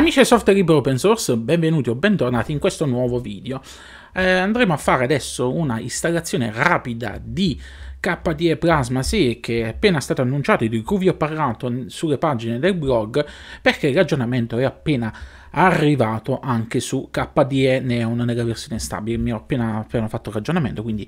Amici del software libero open source, benvenuti o bentornati in questo nuovo video. Eh, andremo a fare adesso una installazione rapida di KDE Plasma 6 che è appena stato annunciato e di cui vi ho parlato sulle pagine del blog perché il ragionamento è appena arrivato anche su KDE Neon nella versione stabile. Mi ho appena, appena fatto il ragionamento, quindi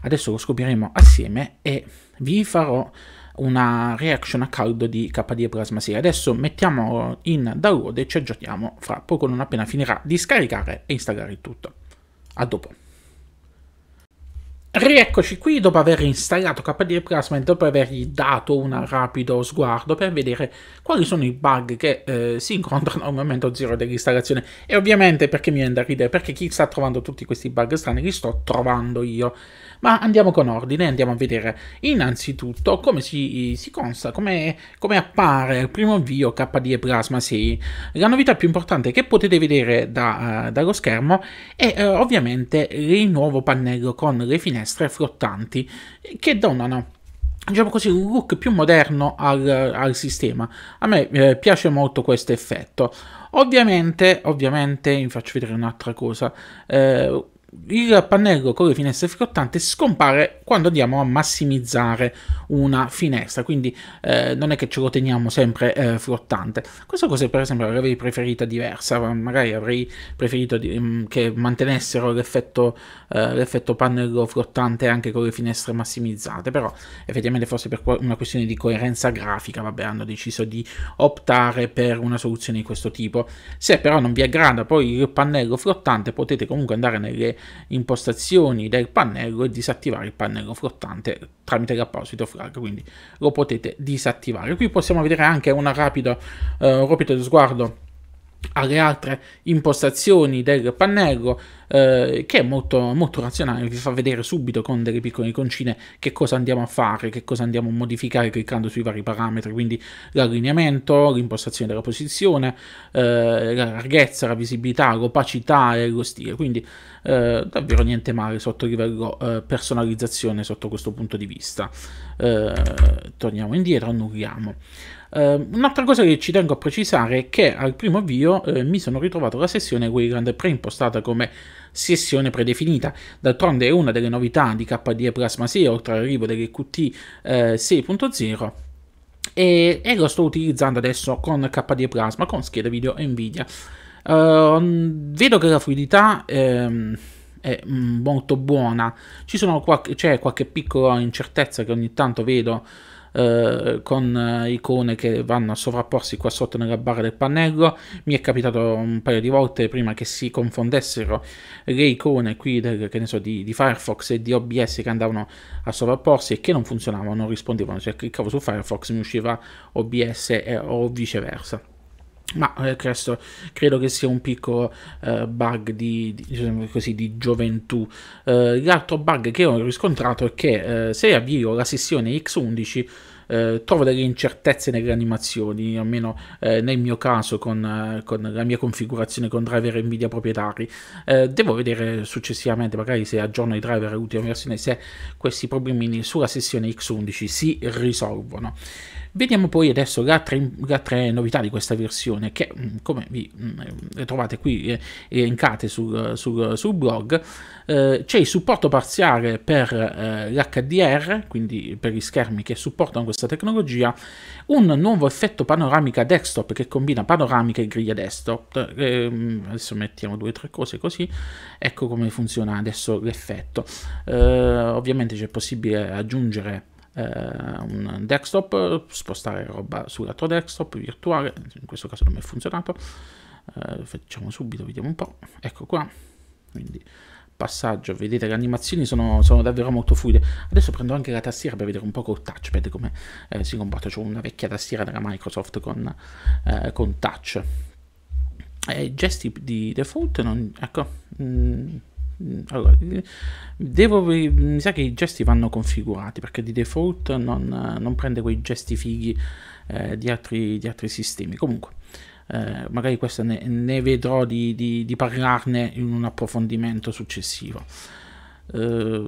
adesso lo scopriremo assieme e vi farò una reaction a caldo di KDE Plasma 6. Adesso mettiamo in download e ci aggiorniamo fra poco non appena finirà di scaricare e installare il tutto. A dopo. Rieccoci qui dopo aver installato KDE Plasma e dopo avergli dato un rapido sguardo per vedere quali sono i bug che eh, si incontrano al momento zero dell'installazione. E ovviamente perché mi viene da ridere? Perché chi sta trovando tutti questi bug strani li sto trovando io. Ma andiamo con ordine, andiamo a vedere innanzitutto come si, si consta, come, come appare il primo avvio KDE Plasma 6. La novità più importante che potete vedere da, uh, dallo schermo è uh, ovviamente il nuovo pannello con le finestre flottanti eh, che donano diciamo così, un look più moderno al, al sistema. A me eh, piace molto questo effetto. Ovviamente, ovviamente, vi faccio vedere un'altra cosa. Eh, il pannello con le finestre flottanti scompare quando andiamo a massimizzare una finestra, quindi eh, non è che ce lo teniamo sempre eh, flottante. Questa cosa per esempio l'avrei preferita diversa, magari avrei preferito di, mm, che mantenessero l'effetto, eh, l'effetto pannello flottante anche con le finestre massimizzate, però effettivamente forse per una questione di coerenza grafica, vabbè, hanno deciso di optare per una soluzione di questo tipo. Se però non vi aggrada poi il pannello flottante potete comunque andare nelle impostazioni del pannello e disattivare il pannello flottante tramite l'apposito flag, quindi lo potete disattivare. Qui possiamo vedere anche una rapida, uh, eh, un rapido sguardo alle altre impostazioni del pannello eh, che è molto, molto razionale, vi fa vedere subito con delle piccole iconcine che cosa andiamo a fare, che cosa andiamo a modificare cliccando sui vari parametri, quindi l'allineamento, l'impostazione della posizione, eh, la larghezza, la visibilità, l'opacità e lo stile, quindi eh, davvero niente male sotto livello eh, personalizzazione sotto questo punto di vista. Eh, torniamo indietro, annulliamo. Uh, un'altra cosa che ci tengo a precisare è che al primo avvio uh, mi sono ritrovato la sessione Wayland preimpostata come sessione predefinita. D'altronde è una delle novità di KDE Plasma 6 oltre all'arrivo delle QT uh, 6.0 e, e, lo sto utilizzando adesso con KDE Plasma con scheda video Nvidia. Ehm, vedo che la fluidità... Ehm, è mm, molto buona. Ci sono qualche, c'è qualche piccola incertezza che ogni tanto vedo eh, con eh, icone che vanno a sovrapporsi qua sotto nella barra del pannello. Mi è capitato un paio di volte prima che si confondessero le icone qui del, che ne so, di, di Firefox e di OBS che andavano a sovrapporsi e che non funzionavano, non rispondevano. Cioè cliccavo su Firefox mi usciva OBS e, o viceversa. Ma eh, questo credo che sia un piccolo eh, bug di, di, diciamo così, di gioventù. Eh, l'altro bug che ho riscontrato è che eh, se avvio la sessione X11 eh, trovo delle incertezze nelle animazioni, almeno eh, nel mio caso con, eh, con, la mia configurazione con driver Nvidia proprietari. Eh, devo vedere successivamente, magari se aggiorno i driver all'ultima versione, se questi problemini sulla sessione X11 si risolvono. Vediamo poi adesso le altre, le altre novità di questa versione che mm, come vi mm, le trovate qui elencate eh, eh, sul, eh, sul, sul blog. c'è il supporto parziale per l'HDR, quindi per gli schermi che supportano questa tecnologia, un nuovo effetto panoramica desktop che combina panoramica e griglia desktop. Ehm, adesso mettiamo due o tre cose così, ecco come funziona adesso l'effetto. ovviamente c'è possibile aggiungere eh, un desktop, eh, spostare roba sull'altro desktop virtuale, in questo caso non mi è funzionato, eh, facciamo subito, vediamo un po', ecco qua, quindi passaggio, vedete le animazioni sono, sono, davvero molto fluide. Adesso prendo anche la tastiera per vedere un po' col touchpad come eh, si comporta, c'è una vecchia tastiera della Microsoft con, eh, con touch. E eh, gesti di default, non, ecco, mh, mm, allora, devo, mi sa che i gesti vanno configurati perché di default non, non prende quei gesti fighi eh, di, altri, di, altri, sistemi. Comunque, eh, magari questo ne, ne vedrò di, di, di, parlarne in un approfondimento successivo. Eh,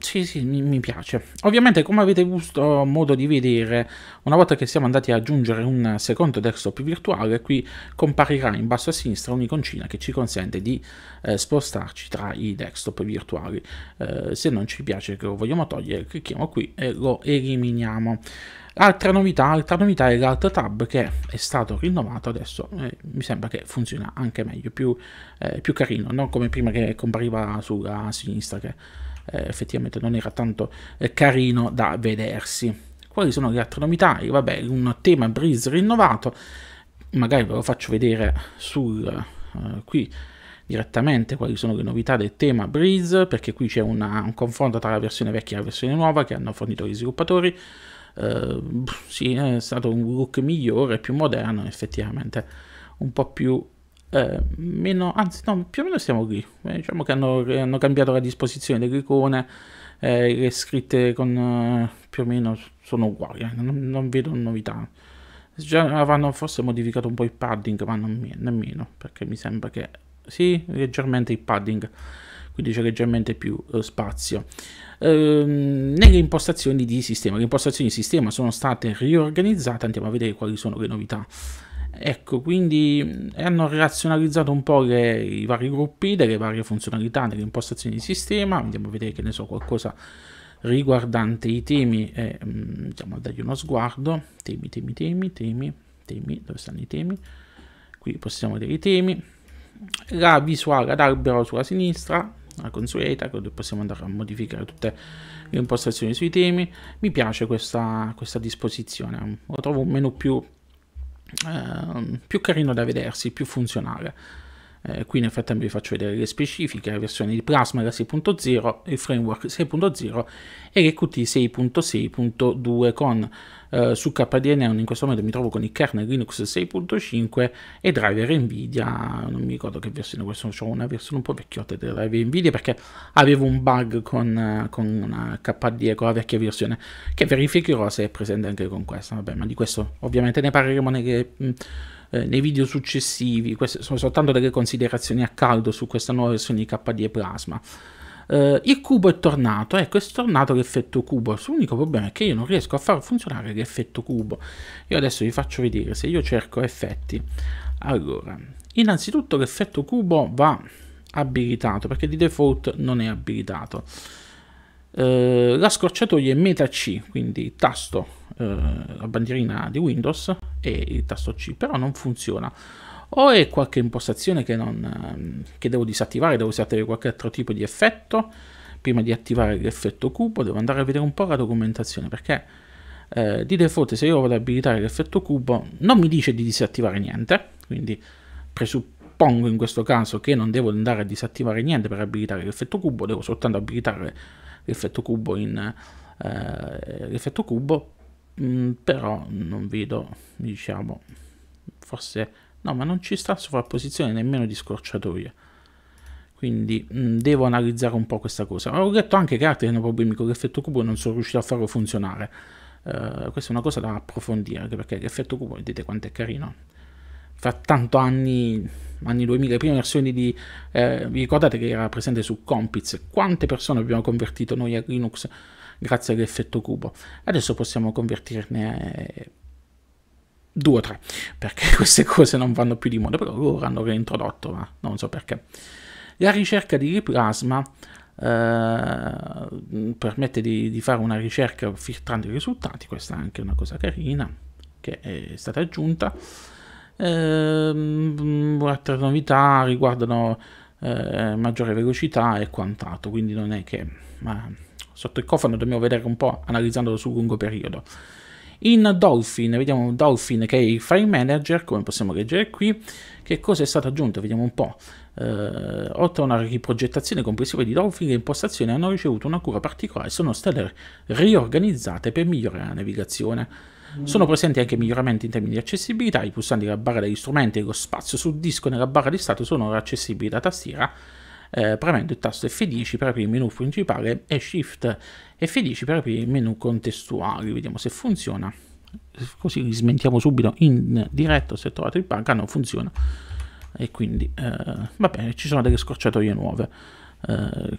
sì, sì, mi, mi, piace. Ovviamente, come avete avuto modo di vedere, una volta che siamo andati ad aggiungere un secondo desktop virtuale, qui comparirà in basso a sinistra un'iconcina che ci consente di eh, spostarci tra i desktop virtuali. Eh, se non ci piace che lo vogliamo togliere, clicchiamo qui e lo eliminiamo. Altra novità, altra novità è l'Alt Tab che è stato rinnovato adesso, eh, mi sembra che funziona anche meglio, più, eh, più carino, non come prima che compariva sulla sinistra che eh, effettivamente non era tanto eh, carino da vedersi. Quali sono le altre novità? Vabbè, un tema Breeze rinnovato, magari ve lo faccio vedere sul, eh, qui direttamente quali sono le novità del tema Breeze, perché qui c'è un confronto tra la versione vecchia e la versione nuova che hanno fornito gli sviluppatori. Eh, sì, è stato un look migliore, più moderno, effettivamente un po' più eh, meno, anzi no, più o meno siamo qui. eh, diciamo che hanno, eh, hanno, cambiato la disposizione delle icone, eh, le scritte con, eh, più o meno sono uguali, non, non, vedo novità. Già avranno forse modificato un po' il padding, ma non, nemmeno, perché mi sembra che sì, leggermente il padding, quindi c'è leggermente più spazio. Ehm, nelle impostazioni di sistema, le impostazioni di sistema sono state riorganizzate, andiamo a vedere quali sono le novità. Ecco, quindi hanno razionalizzato un po' le, i vari gruppi delle varie funzionalità delle impostazioni di sistema, andiamo a vedere che ne so qualcosa riguardante i temi e andiamo a dargli uno sguardo, temi, temi, temi, temi, temi, dove stanno i temi? Qui possiamo vedere i temi, la visuale ad albero sulla sinistra, la consueta, dove possiamo andare a modificare tutte le impostazioni sui temi, mi piace questa, questa disposizione, lo trovo un meno più Ehm, più carino da vedersi, più funzionale. Eh, qui in effetti vi faccio vedere le specifiche, la versione di Plasma era 6.0, il framework 6.0 e Qt 6.6.2 con eh, su KDNN in questo momento mi trovo con il kernel Linux 6.5 e driver Nvidia, non mi ricordo che versione, questa, ho una versione un po' vecchiotta del driver Nvidia perché avevo un bug con, eh, con una KDE, con la vecchia versione che verificherò se è presente anche con questa, vabbè ma di questo ovviamente ne parleremo nelle... Mh, mm, eh, nei video successivi. Queste sono soltanto delle considerazioni a caldo su questa nuova versione di KDE Plasma. Uh, il cubo è tornato, ecco è tornato l'effetto cubo, l'unico problema è che io non riesco a far funzionare l'effetto cubo. Io adesso vi faccio vedere se io cerco effetti. Allora, innanzitutto l'effetto cubo va abilitato perché di default non è abilitato. Uh, la scorciatoia è meta C, quindi tasto, uh, la bandierina di Windows, e il tasto C, però non funziona. O è qualche impostazione che, non, ehm, che devo disattivare, devo disattivare qualche altro tipo di effetto, prima di attivare l'effetto cubo devo andare a vedere un po' la documentazione perché eh, di default se io vado ad abilitare l'effetto cubo non mi dice di disattivare niente quindi presuppongo in questo caso che non devo andare a disattivare niente per abilitare l'effetto cubo devo soltanto abilitare l'effetto cubo in eh, l'effetto cubo mm, però non vedo, diciamo, forse... No, ma non ci sta sovrapposizione nemmeno di scorciatoia. Quindi mh, mm, devo analizzare un po' questa cosa. ho letto anche che altri hanno problemi con l'effetto cubo e non sono riuscito a farlo funzionare. Uh, questa è una cosa da approfondire, anche perché l'effetto cubo, vedete quanto è carino. Fa tanto anni, anni 2000, le prime versioni di... Eh, vi ricordate che era presente su compiz Quante persone abbiamo convertito noi a Linux grazie all'effetto cubo. Adesso possiamo convertirne eh, due o tre, perché queste cose non vanno più di moda, però loro hanno reintrodotto, ma non so perché. La ricerca di plasma eh, permette di, di, fare una ricerca filtrando i risultati, questa è anche una cosa carina che è stata aggiunta. Eh, altre novità riguardano eh, maggiore velocità e quant'altro, quindi non è che... Ma, sotto il cofano dobbiamo vedere un po' analizzandolo sul lungo periodo. In Dolphin, vediamo Dolphin che è il file manager, come possiamo leggere qui, che cosa è stato aggiunto, vediamo un po'. Eh, oltre a una riprogettazione complessiva di Dolphin, le impostazioni hanno ricevuto una cura particolare e sono state riorganizzate per migliorare la navigazione. Sono mm. presenti anche miglioramenti in termini di accessibilità, i pulsanti della barra degli strumenti e lo spazio sul disco nella barra di stato sono accessibili da tastiera eh, premendo il tasto F10 per aprire il menu principale e Shift F10 per aprire il menu contestuali. Vediamo se funziona. Così li smentiamo subito in diretto se trovate il bug. Ah, non funziona. E quindi eh, va bene, ci sono delle scorciatoie nuove. Eh,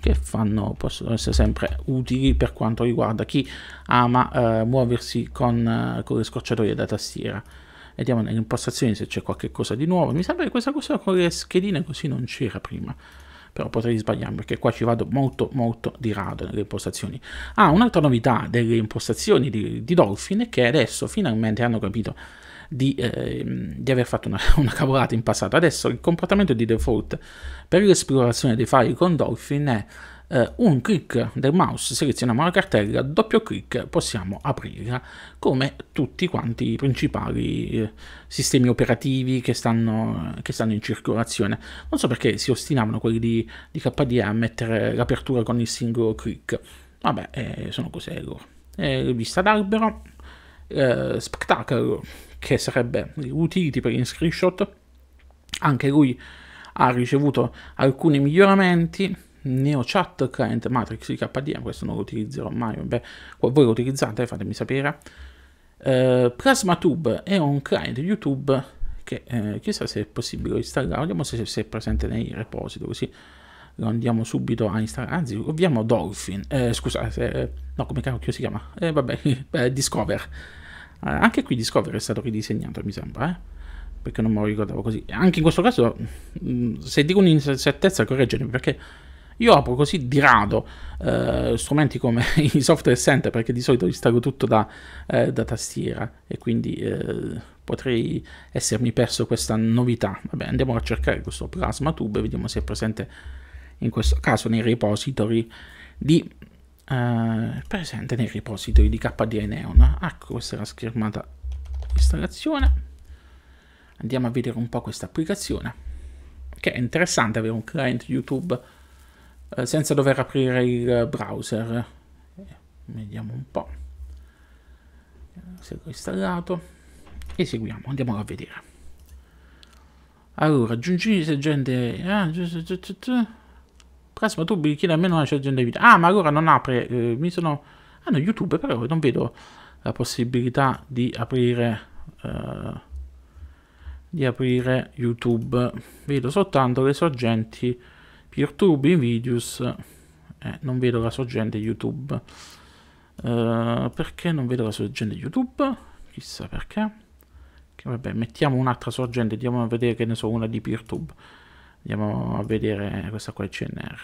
che fanno, possono essere sempre utili per quanto riguarda chi ama eh, muoversi con, eh, con le scorciatoie da tastiera vediamo nelle impostazioni se c'è qualcosa di nuovo mi sembra che questa cosa con le schedine così non c'era prima però potrei sbagliare perché qua ci vado molto molto di rado nelle impostazioni. Ah, un'altra novità delle impostazioni di, di, Dolphin è che adesso finalmente hanno capito di, eh, di aver fatto una, una, cavolata in passato. Adesso il comportamento di default per l'esplorazione dei file con Dolphin è eh, un clic del mouse, selezioniamo la cartella, doppio clic possiamo aprirla come tutti quanti i principali eh, sistemi operativi che stanno, che stanno, in circolazione. Non so perché si ostinavano quelli di, di KDE a mettere l'apertura con il singolo clic. Vabbè, eh, sono cose loro. Eh, vista d'albero, eh, Spectacle, che sarebbe utility per gli screenshot, anche lui ha ricevuto alcuni miglioramenti NeoChat Client Matrix KDM, questo non lo utilizzerò mai, vabbè, voi lo utilizzate, fatemi sapere. Uh, eh, PlasmaTube è un client YouTube che eh, chissà se è possibile installare, vediamo se, se è presente nei repository, così lo andiamo subito a installare, anzi abbiamo Dolphin, eh, scusate, no come cacchio si chiama, eh, vabbè, beh, Discover, eh, anche qui Discover è stato ridisegnato mi sembra, eh? perché non me lo ricordavo così, anche in questo caso mm, se dico un'incertezza correggetemi perché io apro così di rado eh, strumenti come i software center perché di solito instago tutto da, eh, da tastiera e quindi eh, potrei essermi perso questa novità. Vabbè, andiamo a cercare questo Plasma Tube, vediamo se è presente in questo caso nei repository di... Eh, presente nei repository di KDE Neon. Ecco, questa è la schermata di installazione. Andiamo a vedere un po' questa applicazione che è interessante avere un client YouTube eh, senza dover aprire il eh, browser. Eh, vediamo un po' se l'ho installato. E seguiamo, andiamo a vedere. Allora, aggiungi sergente... Ah, Plasma Tube chiede almeno una sergente vita. Ah, ma allora non apre... Eh, mi sono... Ah, no, YouTube però non vedo la possibilità di aprire... Eh, di aprire YouTube. Vedo soltanto le sorgenti YouTube, videos, eh, non vedo la sorgente YouTube. Uh, perché non vedo la sorgente YouTube? Chissà perché. Che, vabbè, mettiamo un'altra sorgente, andiamo a vedere che ne so, una di PeerTube. Andiamo a vedere questa qua è CNR.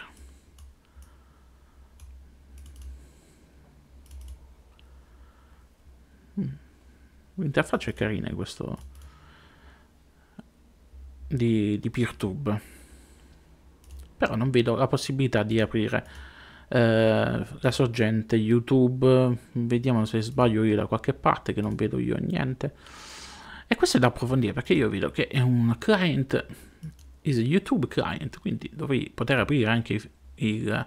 Mm. L'interfaccia è carina questo di, di PeerTube però non vedo la possibilità di aprire eh, la sorgente YouTube, vediamo se sbaglio io da qualche parte che non vedo io niente. E questo è da approfondire perché io vedo che è un client, is a YouTube client, quindi dovrei poter aprire anche il, il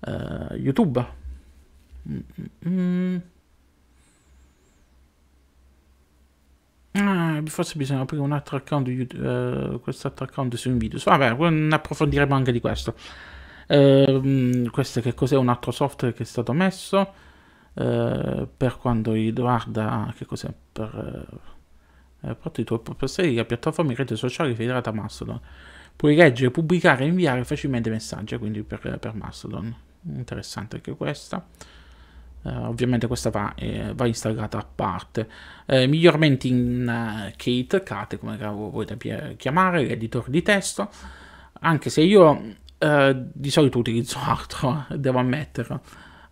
uh, YouTube. Mm -mm. mm. Ah, forse bisogna aprire un altro account, uh, questo altro account su Invidious. Vabbè, approfondiremo anche di questo. Uh, questo che cos'è un altro software che è stato messo. Uh, per quanto riguarda ah, che cos'è per eh, eh partito per seguire la piattaforma in rete sociali federata a Mastodon. Puoi leggere, pubblicare e inviare facilmente messaggi, quindi per, per Mastodon. Interessante anche questa. Uh, ovviamente questa va, eh, va, installata a parte. Eh, migliormente in uh, eh, Kate, Kate come lo volete chiamare, l'editor di testo, anche se io eh, di solito utilizzo altro, eh, devo ammetterlo.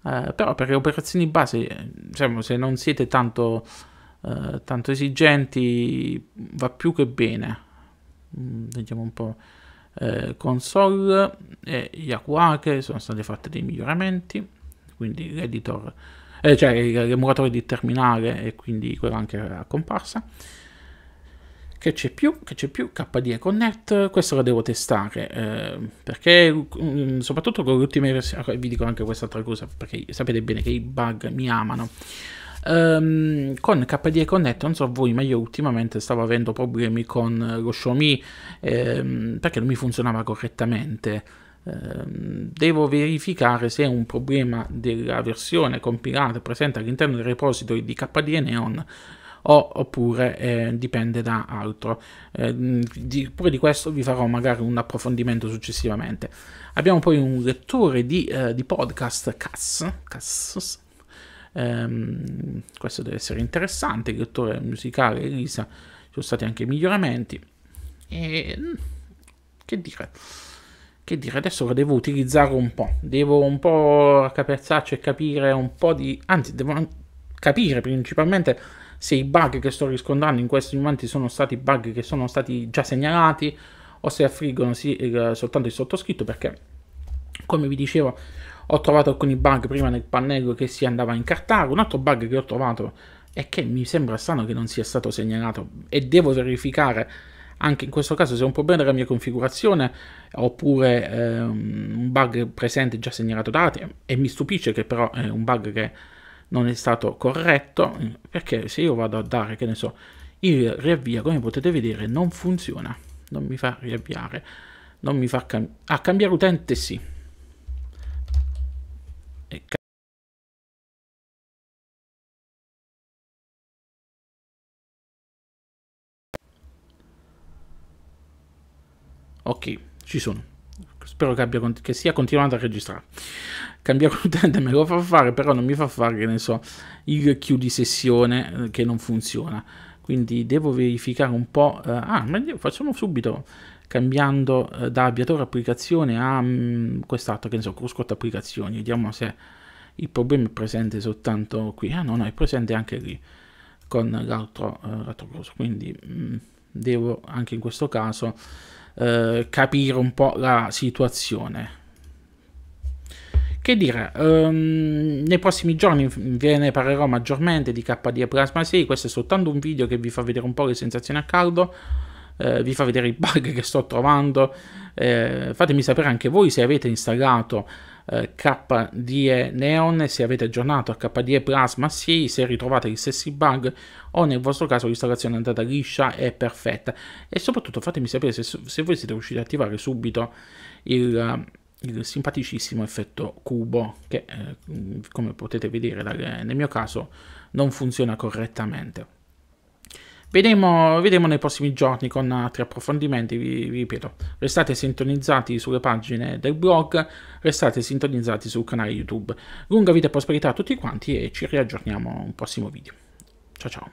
Eh, però per le operazioni base, diciamo, se non siete tanto, tanto esigenti, va più che bene. Mm, vediamo un po'. console e Yakuake sono stati fatti dei miglioramenti quindi l'editor, eh, cioè l'emulatore eh, eh, di terminale e quindi quello anche a comparsa. Che c'è più, che c'è più, KDE Connect, questo lo devo testare, eh, perché mm, soprattutto con le ultime versioni, ah, vi dico anche quest'altra cosa, perché sapete bene che i bug mi amano. Um, con KDE Connect, non so voi, ma io ultimamente stavo avendo problemi con lo Xiaomi ehm, perché non mi funzionava correttamente. Ehm, devo verificare se è un problema della versione compilata presente all'interno del repository di KDE Neon o, oppure eh, dipende da altro. Eh, di, pure di questo vi farò magari un approfondimento successivamente. Abbiamo poi un lettore di, eh, di podcast CAS. CAS ehm, questo deve essere interessante. Il lettore musicale Elisa, ci sono stati anche miglioramenti. E mm, che dire? Che dire, adesso lo devo utilizzare un po'. Devo un po' raccapezzarci e capire un po' di... Anzi, devo capire principalmente se i bug che sto riscontrando in questi momenti sono stati bug che sono stati già segnalati o se affliggono sì, il, soltanto il sottoscritto perché, come vi dicevo, ho trovato alcuni bug prima nel pannello che si andava a incartare. Un altro bug che ho trovato è che mi sembra strano che non sia stato segnalato e devo verificare anche in questo caso se è un problema della mia configurazione oppure eh, un bug presente già segnalato da e mi stupisce che però è un bug che non è stato corretto perché se io vado a dare che ne so il riavvia come potete vedere non funziona non mi fa riavviare non mi fa cam ah, cambiare utente sì Ok, ci sono. Spero che, abbia, che sia continuato a registrare. Cambiare utente me lo fa fare, però non mi fa fare, che ne so, il chiudi sessione eh, che non funziona. Quindi devo verificare un po'. Eh, ah, meglio, facciamo subito cambiando eh, da avviatore applicazione a mm, quest'altro, che ne so, cruscotto applicazioni. Vediamo se il problema è presente soltanto qui. Ah no, no, è presente anche lì con l'altro eh, quindi mh, mm, devo anche in questo caso eh, capire un po' la situazione. Che dire, um, nei prossimi giorni ve ne parlerò maggiormente di KDE Plasma 6, questo è soltanto un video che vi fa vedere un po' le sensazioni a caldo, eh, vi fa vedere i bug che sto trovando, eh, fatemi sapere anche voi se avete installato KDE Neon se avete aggiornato a KDE Plasma 6 se ritrovate gli stessi bug o nel vostro caso l'installazione è andata liscia e perfetta e soprattutto fatemi sapere se, se voi siete riusciti ad attivare subito il, il simpaticissimo effetto cubo che eh, come potete vedere dal, nel mio caso non funziona correttamente Vedremo, vedremo nei prossimi giorni con altri approfondimenti, vi, vi ripeto. Restate sintonizzati sulle pagine del blog, restate sintonizzati sul canale YouTube. Lunga vita e prosperità a tutti quanti e ci riaggiorniamo un prossimo video. Ciao ciao.